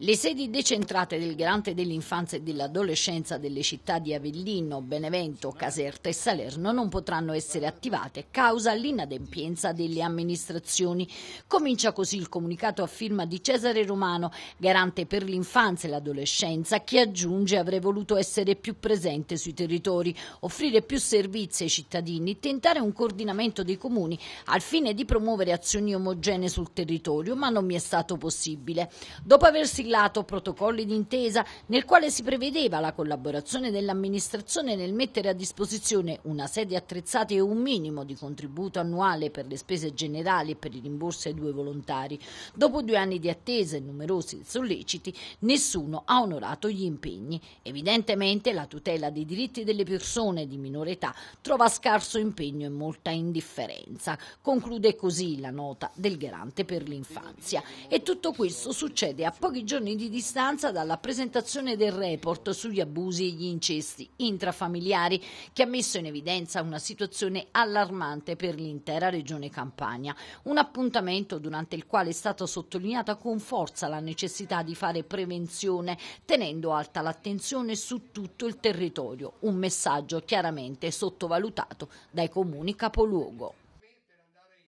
Le sedi decentrate del Garante dell'Infanzia e dell'Adolescenza delle città di Avellino, Benevento, Caserta e Salerno non potranno essere attivate causa l'inadempienza delle amministrazioni. Comincia così il comunicato a firma di Cesare Romano, Garante per l'Infanzia e l'Adolescenza, che aggiunge avrei voluto essere più presente sui territori, offrire più servizi ai cittadini, tentare un coordinamento dei comuni al fine di promuovere azioni omogenee sul territorio, ma non mi è stato possibile. Dopo aversi siglato protocolli d'intesa nel quale si prevedeva la collaborazione dell'amministrazione nel mettere a disposizione una sede attrezzata e un minimo di contributo annuale per le spese generali e per i rimborsi ai due volontari. Dopo due anni di attesa e numerosi solleciti, nessuno ha onorato gli impegni. Evidentemente la tutela dei diritti delle persone di minore età trova scarso impegno e molta indifferenza. Conclude così la nota del garante per l'infanzia. E tutto questo succede a pochi giorni giorni di distanza dalla presentazione del report sugli abusi e gli incesti intrafamiliari che ha messo in evidenza una situazione allarmante per l'intera regione Campania. Un appuntamento durante il quale è stata sottolineata con forza la necessità di fare prevenzione tenendo alta l'attenzione su tutto il territorio, un messaggio chiaramente sottovalutato dai comuni capoluogo.